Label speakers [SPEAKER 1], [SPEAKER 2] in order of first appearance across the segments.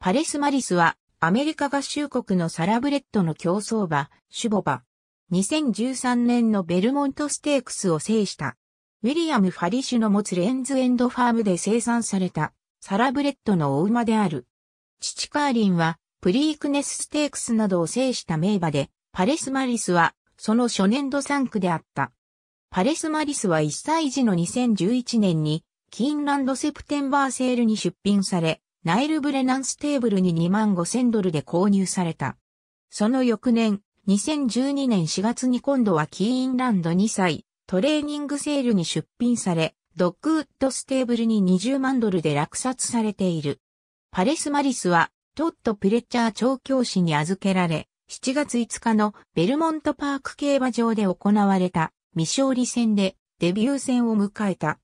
[SPEAKER 1] パレスマリスは、アメリカ合衆国のサラブレッドの競争馬、シュボバ。2013年のベルモントステークスを制した。ウィリアム・ファリシュの持つレンズエンドファームで生産された、サラブレッドのお馬である。父カーリンは、プリークネスステークスなどを制した名馬で、パレスマリスは、その初年度産区であった。パレスマリスは1歳児の2011年に、キーンランドセプテンバーセールに出品され、ナイル・ブレナンステーブルに2万5000ドルで購入された。その翌年、2012年4月に今度はキーインランド2歳、トレーニングセールに出品され、ドッグウッドステーブルに20万ドルで落札されている。パレス・マリスは、トット・プレッチャー調教師に預けられ、7月5日のベルモントパーク競馬場で行われた未勝利戦でデビュー戦を迎えた。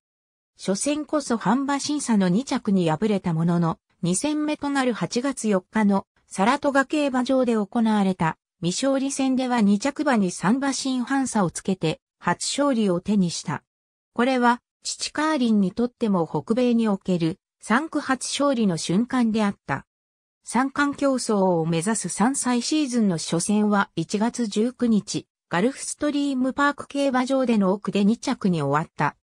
[SPEAKER 1] 初戦こそ販馬審査の2着に敗れたものの、2戦目となる8月4日のサラトガ競馬場で行われた未勝利戦では2着馬に3馬身半差をつけて初勝利を手にした。これは父カーリンにとっても北米における3区初勝利の瞬間であった。三冠競争を目指す3歳シーズンの初戦は1月19日、ガルフストリームパーク競馬場での奥で2着に終わった。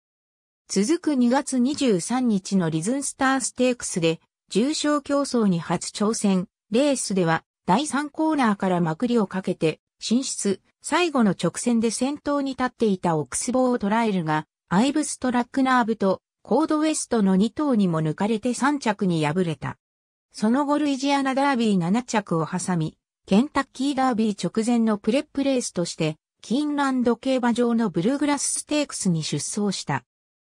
[SPEAKER 1] 続く2月23日のリズンスターステークスで重賞競争に初挑戦、レースでは第3コーナーからまくりをかけて、進出、最後の直線で先頭に立っていたオクスボを捉えるが、アイブストラックナーブとコードウエストの2頭にも抜かれて3着に敗れた。その後ルイジアナダービー7着を挟み、ケンタッキーダービー直前のプレップレースとして、キーンランド競馬場のブルーグラスステークスに出走した。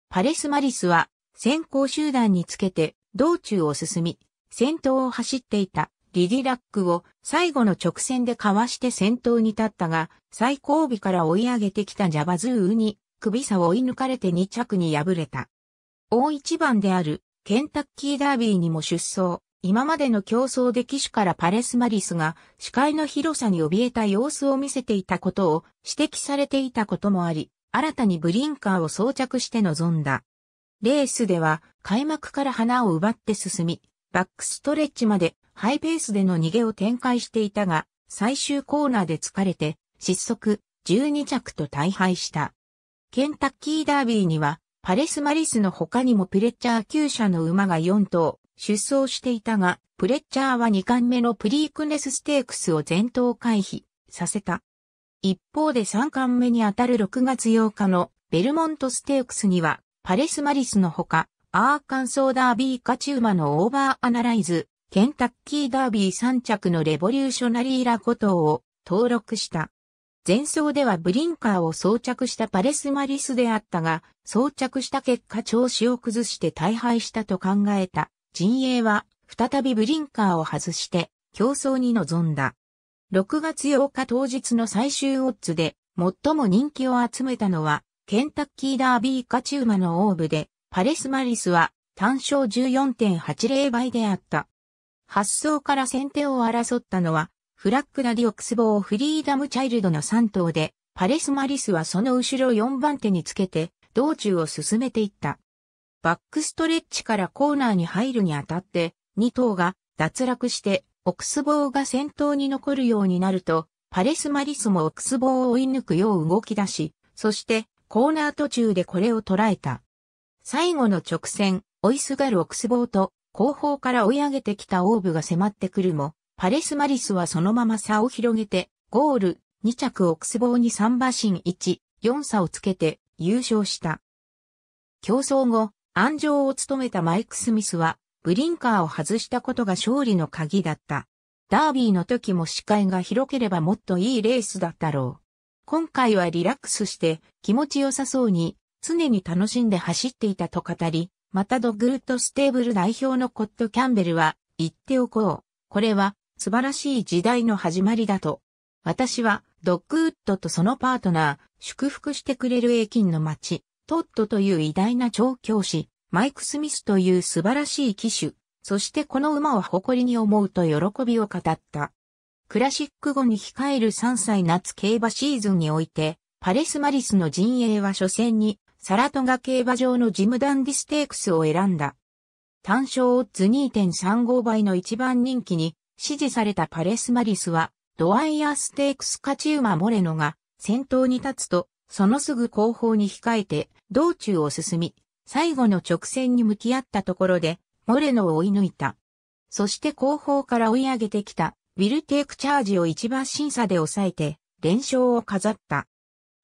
[SPEAKER 1] パレス・マリスは先行集団につけて道中を進み、先頭を走っていたリディラックを最後の直線でかわして先頭に立ったが、最後尾から追い上げてきたジャバズーに首差を追い抜かれて2着に敗れた。大一番であるケンタッキーダービーにも出走。今までの競争で騎手からパレスマリスが視界の広さに怯えた様子を見せていたことを指摘されていたこともあり、新たにブリンカーを装着して臨んだ。レースでは開幕から花を奪って進み、バックストレッチまでハイペースでの逃げを展開していたが、最終コーナーで疲れて失速、12着と大敗した。ケンタッキーダービーには、パレスマリスの他にもプレッチャー厩舎の馬が4頭出走していたが、プレッチャーは2冠目のプリークネスステークスを全頭回避させた。一方で3冠目にあたる6月8日のベルモントステークスにはパレスマリスのほか、アーカンソーダービーカチューマのオーバーアナライズ、ケンタッキーダービー3着のレボリューショナリーラ5頭を登録した。前走ではブリンカーを装着したパレスマリスであったが、装着した結果調子を崩して大敗したと考えた陣営は再びブリンカーを外して競争に臨んだ。6月8日当日の最終オッズで最も人気を集めたのはケンタッキーダービー勝ち馬のオーブで、パレスマリスは単勝14.80倍であった。発走から先手を争ったのは、フラッグダディオクスボーフリーダムチャイルドの3頭で、パレスマリスはその後ろ4番手につけて、道中を進めていった。バックストレッチからコーナーに入るにあたって、2頭が脱落して、オクスボーが先頭に残るようになると、パレスマリスもオクスボーを追い抜くよう動き出し、そしてコーナー途中でこれを捉えた。最後の直線、追いすがるオクスボーと、後方から追い上げてきたオーブが迫ってくるも、パレスマリスはそのまま差を広げて、ゴール、2着オクスボーに3馬身1、4差をつけて優勝した。競争後、安城を務めたマイク・スミスは、ブリンカーを外したことが勝利の鍵だった。ダービーの時も視界が広ければもっといいレースだったろう。今回はリラックスして気持ちよさそうに常に楽しんで走っていたと語り、またドグルッドステーブル代表のコット・キャンベルは言っておこう。これは素晴らしい時代の始まりだと。私はドッグウッドとそのパートナー、祝福してくれる英金の街、トットという偉大な調教師、マイク・スミスという素晴らしい騎手、そしてこの馬を誇りに思うと喜びを語った。クラシック後に控える3歳夏競馬シーズンにおいて、パレスマリスの陣営は初戦に、サラトガ競馬場のジムダンディステークスを選んだ。単勝オッズ2.35倍の一番人気に、支持されたパレスマリスは、ドワイヤーステークス勝ち馬モレノが先頭に立つと、そのすぐ後方に控えて、道中を進み、最後の直線に向き合ったところで、モレノを追い抜いた。そして後方から追い上げてきた、ウィルテイクチャージを一番審査で抑えて、連勝を飾った。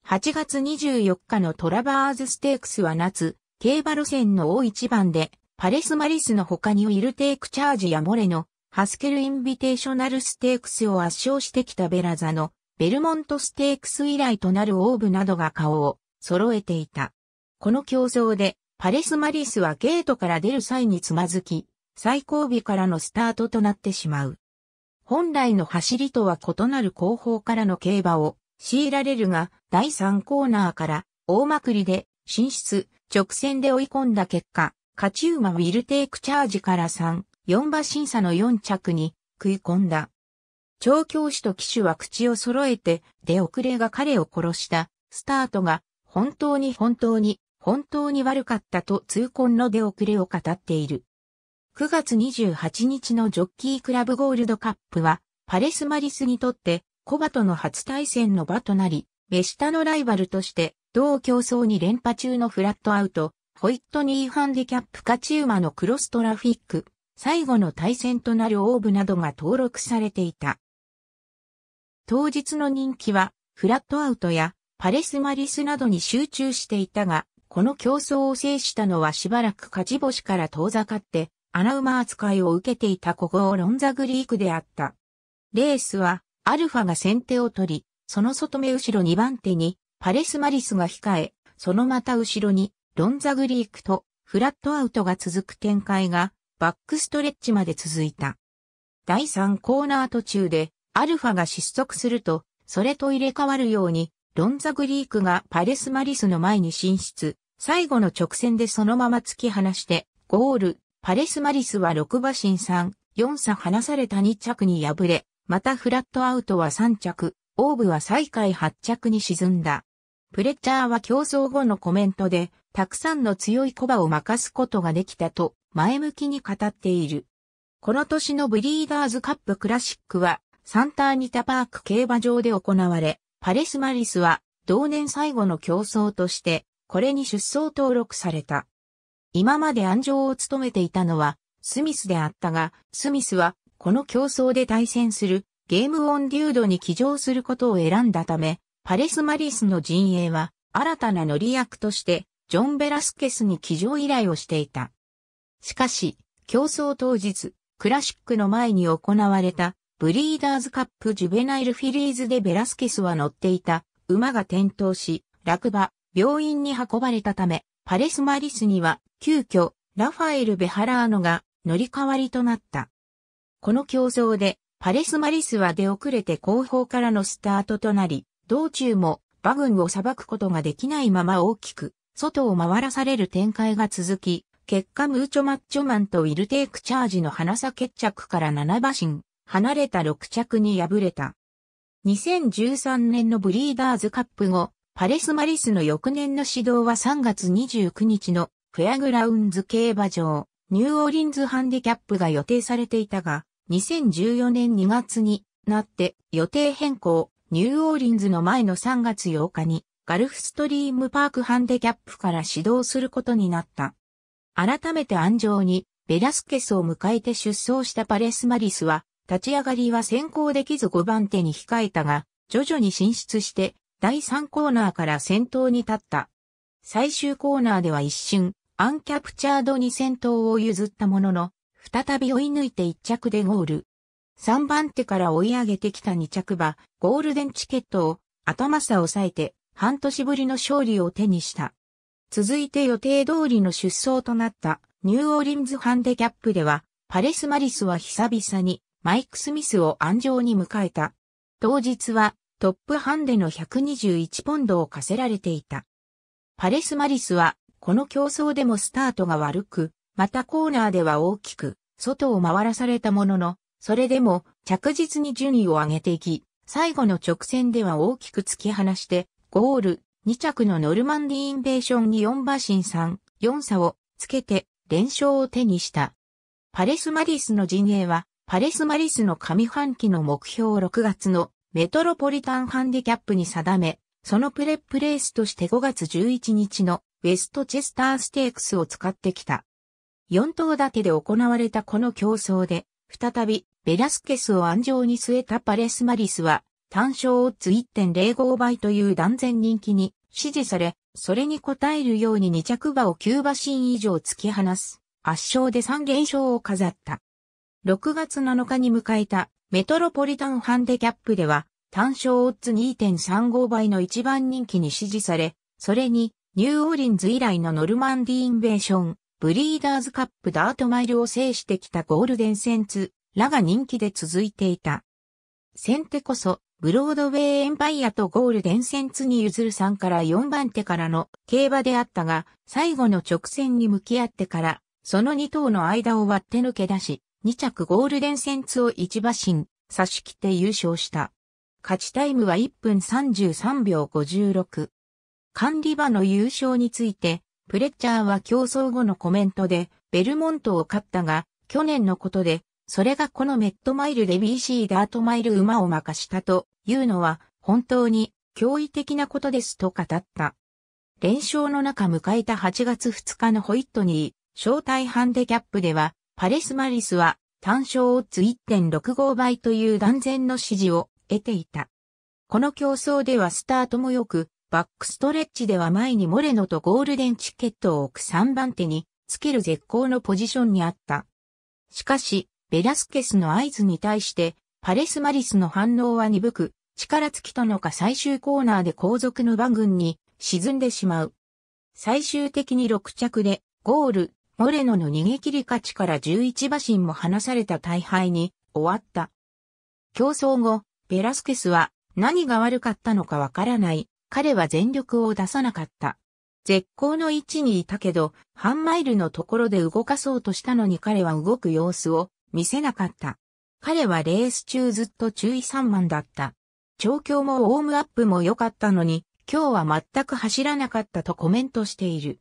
[SPEAKER 1] 8月24日のトラバーズステークスは夏、競馬路線の大一番で、パレスマリスの他にウィルテイクチャージやモレのハスケルインビテーショナルステークスを圧勝してきたベラザのベルモントステークス以来となるオーブなどが顔を揃えていた。この競争でパレスマリスはゲートから出る際につまずき、最後尾からのスタートとなってしまう。本来の走りとは異なる後方からの競馬を強いられるが、第3コーナーから大まくりで進出、直線で追い込んだ結果、勝ち馬ウィルテイクチャージから3、4馬審査の4着に食い込んだ。調教師と騎手は口を揃えて出遅れが彼を殺したスタートが本当に本当に本当に悪かったと痛恨の出遅れを語っている。9月28日のジョッキークラブゴールドカップは、パレスマリスにとってコバとの初対戦の場となり、目下のライバルとして、同競争に連覇中のフラットアウト、ホイットニーハンディキャップカチウマのクロストラフィック、最後の対戦となるオーブなどが登録されていた。当日の人気は、フラットアウトやパレスマリスなどに集中していたが、この競争を制したのはしばらく勝ち星から遠ざかって、穴馬扱いを受けていた古豪ロンザグリークであった。レースは、アルファが先手を取り、その外目後ろ2番手に、パレスマリスが控え、そのまた後ろに、ロンザグリークと、フラットアウトが続く展開が、バックストレッチまで続いた。第3コーナー途中で、アルファが失速すると、それと入れ替わるように、ロンザグリークがパレスマリスの前に進出、最後の直線でそのまま突き放して、ゴール、パレスマリスは6馬身3、4差離された2着に敗れ、またフラットアウトは3着、オーブは最下位8着に沈んだ。プレッチャーは競争後のコメントで、たくさんの強いコバを任すことができたと、前向きに語っている。この年のブリーダーズカップクラシックは、サンターニタパーク競馬場で行われ、パレスマリスは、同年最後の競争として、これに出走登録された。今まで安城を務めていたのは、スミスであったが、スミスは、この競争で対戦する、ゲームオンデュードに騎乗することを選んだため、パレス・マリスの陣営は、新たな乗り役として、ジョン・ベラスケスに騎乗依頼をしていた。しかし、競争当日、クラシックの前に行われた、ブリーダーズカップジュベナイルフィリーズでベラスケスは乗っていた、馬が転倒し、落馬、病院に運ばれたため、パレスマリスには急遽、ラファエル・ベハラーノが乗り換わりとなった。この競争で、パレスマリスは出遅れて後方からのスタートとなり、道中も馬群を裁くことができないまま大きく、外を回らされる展開が続き、結果ムーチョマッチョマンとウィルテイクチャージの花差決着から7馬身、離れた6着に敗れた。2013年のブリーダーズカップ後、パレスマリスの翌年の指導は3月29日のフェアグラウンズ競馬場、ニューオーリンズハンディキャップが予定されていたが、2014年2月になって予定変更、ニューオーリンズの前の3月8日に、ガルフストリームパークハンディキャップから始動することになった。改めて安城に、ベラスケスを迎えて出走したパレスマリスは、立ち上がりは先行できず5番手に控えたが、徐々に進出して、第3コーナーから先頭に立った。最終コーナーでは一瞬、アンキャプチャードに戦闘を譲ったものの、再び追い抜いて1着でゴール。3番手から追い上げてきた2着馬、ゴールデンチケットを頭差抑えて半年ぶりの勝利を手にした。続いて予定通りの出走となったニューオーリンズハンデキャップでは、パレスマリスは久々にマイク・スミスを安上に迎えた。当日はトップハンデの121ポンドを課せられていた。パレスマリスはこの競争でもスタートが悪く、またコーナーでは大きく、外を回らされたものの、それでも着実に順位を上げていき、最後の直線では大きく突き放して、ゴール、2着のノルマンディインベーションに4馬身3、4差をつけて連勝を手にした。パレスマリスの陣営は、パレスマリスの上半期の目標を6月のメトロポリタンハンディキャップに定め、そのプレップレースとして5月11日のウェストチェスターステークスを使ってきた。4頭立てで行われたこの競争で、再びベラスケスを安上に据えたパレスマリスは、単勝オッズ1.05倍という断然人気に支持され、それに応えるように2着馬を9馬身以上突き放す、圧勝で3連勝を飾った。6月7日に迎えたメトロポリタンハンデキャップでは、単勝オッズ2.35倍の一番人気に支持され、それにニューオーリンズ以来のノルマンディインベーション、ブリーダーズカップダートマイルを制してきたゴールデンセンツらが人気で続いていた。先手こそ、ブロードウェイエンパイアとゴールデンセンツに譲る3から4番手からの競馬であったが、最後の直線に向き合ってから、その2頭の間を割って抜け出し、2着ゴールデンセンツを1馬身、差し切って優勝した。勝ちタイムは1分33秒56。管理場の優勝について、プレッチャーは競争後のコメントで、ベルモントを勝ったが、去年のことで、それがこのメットマイルで BC ダートマイル馬を任したというのは、本当に驚異的なことですと語った。連勝の中迎えた8月2日のホイットニー、招待ハンデキャップでは、パレスマリスは単勝オッズ1.65倍という断然の支持を得ていた。この競争ではスタートも良く、バックストレッチでは前にモレノとゴールデンチケットを置く3番手につける絶好のポジションにあった。しかし、ベラスケスの合図に対して、パレスマリスの反応は鈍く、力尽きたのか最終コーナーで後続の番群に沈んでしまう。最終的に6着で、ゴール、モレノの逃げ切り勝ちから11馬身も離された大敗に終わった。競争後、ベラスケスは何が悪かったのかわからない彼は全力を出さなかった。絶好の位置にいたけど、半マイルのところで動かそうとしたのに彼は動く様子を見せなかった。彼はレース中ずっと注意散漫だった。調教もウォームアップも良かったのに、今日は全く走らなかったとコメントしている。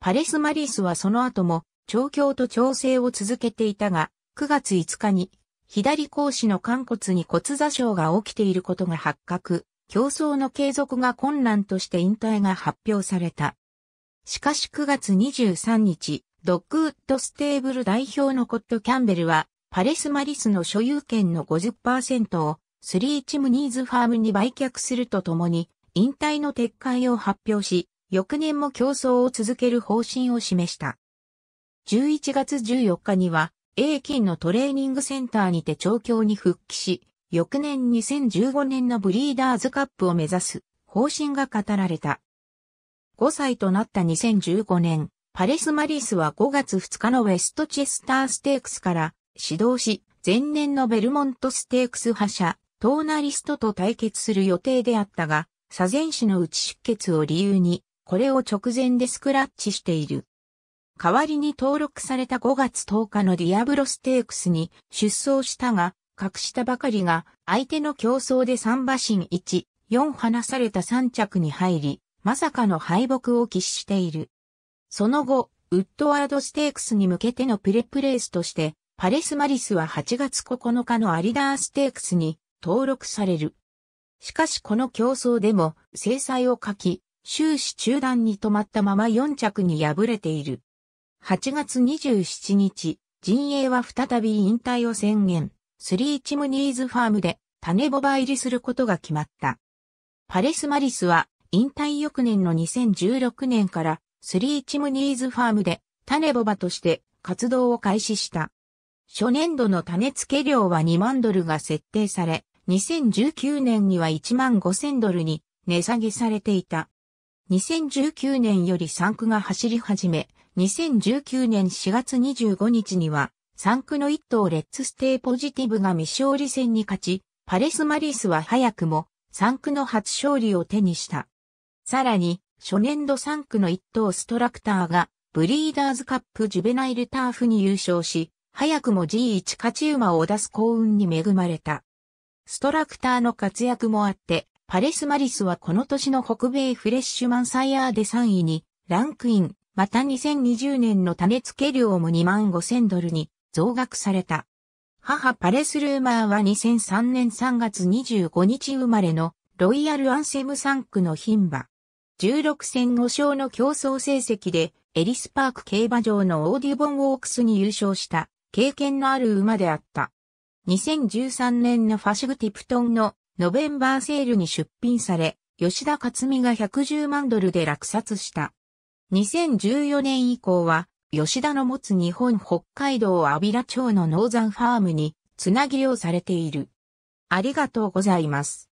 [SPEAKER 1] パレスマリスはその後も調教と調整を続けていたが、9月5日に左格子の肝骨に骨座症が起きていることが発覚。競争の継続が困難として引退が発表された。しかし9月23日、ドッグウッドステーブル代表のコット・キャンベルは、パレスマリスの所有権の50%をスリーチムニーズファームに売却するとともに、引退の撤回を発表し、翌年も競争を続ける方針を示した。11月14日には、A 金のトレーニングセンターにて調教に復帰し、翌年2015年のブリーダーズカップを目指す方針が語られた。5歳となった2015年、パレス・マリスは5月2日のウェストチェスターステークスから指導し、前年のベルモントステークス覇者、トーナリストと対決する予定であったが、左前肢の内出血を理由に、これを直前でスクラッチしている。代わりに登録された5月10日のディアブロステークスに出走したが、格下ばかりが、相手の競争で3馬身1、4離された3着に入り、まさかの敗北を喫している。その後、ウッドワードステークスに向けてのプレプレースとして、パレスマリスは8月9日のアリダーステークスに登録される。しかしこの競争でも制裁を書き、終始中断に止まったまま4着に敗れている。8月27日、陣営は再び引退を宣言。スリーチムニーズファームで種ボバ入りすることが決まった。パレス・マリスは引退翌年の2016年からスリーチムニーズファームで種ボバとして活動を開始した。初年度の種付け量は2万ドルが設定され、2019年には1万5000ドルに値下げされていた。2019年より産区が走り始め、2019年4月25日には3区の1頭レッツステイポジティブが未勝利戦に勝ち、パレスマリスは早くも3区の初勝利を手にした。さらに、初年度3区の1頭ストラクターがブリーダーズカップジュベナイルターフに優勝し、早くも G1 勝ち馬を出す幸運に恵まれた。ストラクターの活躍もあって、パレスマリスはこの年の北米フレッシュマンサイヤーで3位にランクイン、また2020年の種付け量も2万5千ドルに増額された。母パレス・ルーマーは2003年3月25日生まれのロイヤル・アンセム3区の牝馬。16戦5勝の競争成績でエリスパーク競馬場のオーディボン・ウォークスに優勝した経験のある馬であった。2013年のファシグティプトンのノベンバーセールに出品され、吉田勝美が110万ドルで落札した。2014年以降は吉田の持つ日本北海道阿平町のノーザンファームにつなぎをされている。ありがとうございます。